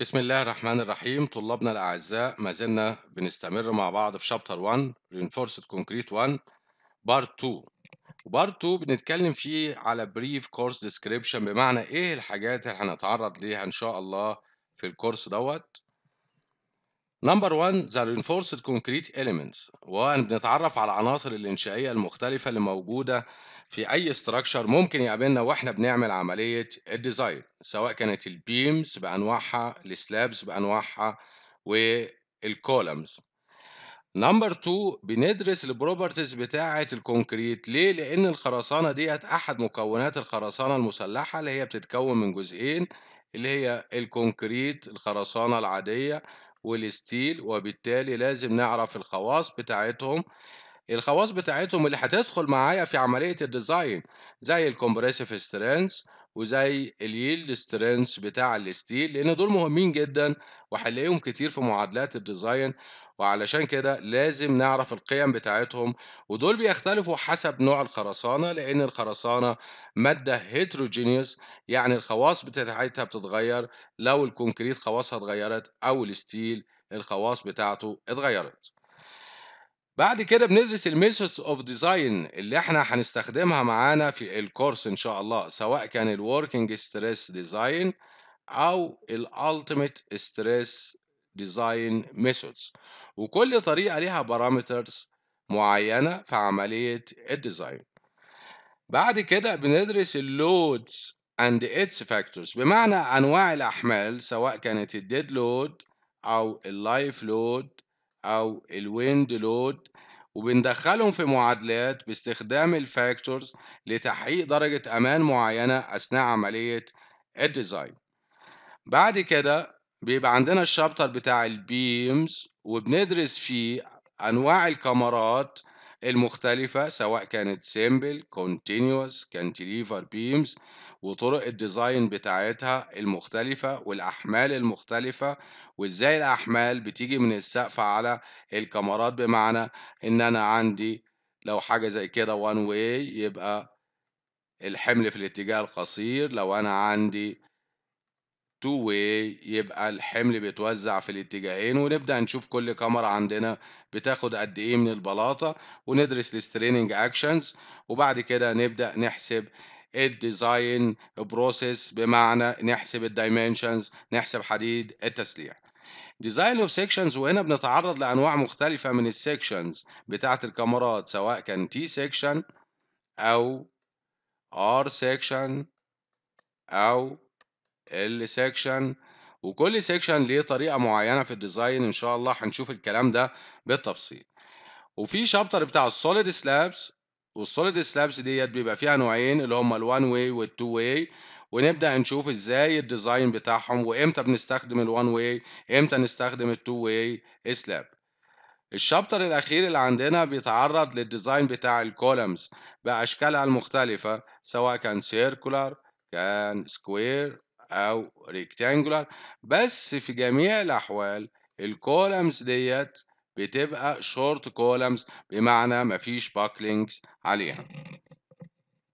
بسم الله الرحمن الرحيم طلابنا الأعزاء ما زلنا بنستمر مع بعض في شابتر 1 Reinforced Concrete 1 بارت 2 وبارت 2 بنتكلم فيه على بريف كورس ديسكريبشن بمعنى إيه الحاجات اللي هنتعرض ليها إن شاء الله في الكورس دوت نمبر 1 ذا reinforced concrete elements وبنتعرف على العناصر الانشائيه المختلفه اللي موجوده في اي استراكشر ممكن يقابلنا واحنا بنعمل عمليه الديزاين سواء كانت البيمز بانواعها السلابز بانواعها والكولمز نمبر 2 بندرس البروبرتيز بتاعه الكونكريت ليه لان الخرسانه ديت احد مكونات الخرسانه المسلحه اللي هي بتتكون من جزئين اللي هي الكونكريت الخرسانه العاديه والستيل وبالتالي لازم نعرف الخواص بتاعتهم الخواص بتاعتهم اللي هتدخل معايا في عملية الديزاين زي الكومبريسيف سترينس وزي اليلد سترينس بتاع الستيل لأن دول مهمين جدا وهنلاقيهم كتير في معادلات الديزاين وعلشان كده لازم نعرف القيم بتاعتهم ودول بيختلفوا حسب نوع الخرسانة لأن الخرسانة مادة هيتروجينيوس يعني الخواص بتاعتها بتتغير لو الكونكريت خواصها اتغيرت أو الستيل الخواص بتاعته اتغيرت بعد كده بندرس الميثود اوف ديزاين اللي احنا هنستخدمها معانا في الكورس ان شاء الله سواء كان الوركينج ستريس ديزاين او الالتيميت ستريس design methods وكل طريقة ليها parameters معينة في عملية الديزاين بعد كده بندرس اللودز and its factors بمعنى أنواع الأحمال سواء كانت الديد لود أو اللايف لود أو الويند لود وبندخلهم في معادلات باستخدام الفاكتورز لتحقيق درجة أمان معينة أثناء عملية الديزاين بعد كده بيبقى عندنا الشابتر بتاع البيمز وبندرس فيه أنواع الكاميرات المختلفة سواء كانت سيمبل كونتينيوس كانتيليفر بيمز وطرق الديزاين بتاعتها المختلفة والأحمال المختلفة وإزاي الأحمال بتيجي من السقف على الكاميرات بمعنى إن أنا عندي لو حاجة زي كده وان واي يبقى الحمل في الاتجاه القصير لو أنا عندي تو واي يبقى الحمل بيتوزع في الاتجاهين ونبدأ نشوف كل كاميرا عندنا بتاخد قد ايه من البلاطة وندرس الستريننج اكشنز وبعد كده نبدأ نحسب الديزاين بروسيس بمعنى نحسب الدايمنشنز نحسب حديد التسليح ديزاين اوف سيكشنز وهنا بنتعرض لانواع مختلفة من السيكشنز بتاعة الكاميرات سواء كان تي سيكشن او ار سيكشن او السكشن وكل سكشن ليه طريقة معينة في الديزاين إن شاء الله هنشوف الكلام ده بالتفصيل وفي شابتر بتاع السوليد سلابس والسوليد سلابس ديت بيبقى فيها نوعين اللي هما الوان واي والتو واي ونبدأ نشوف ازاي الديزاين بتاعهم وامتى بنستخدم الوان واي امتى نستخدم التو واي سلاب الشابتر الأخير اللي عندنا بيتعرض للديزاين بتاع الكولمز بأشكالها المختلفة سواء كان سيركولار كان سكوير أو ريكتانجولار بس في جميع الأحوال الكولمز ديت بتبقى شورت كولمز بمعنى مفيش باكلينجز عليها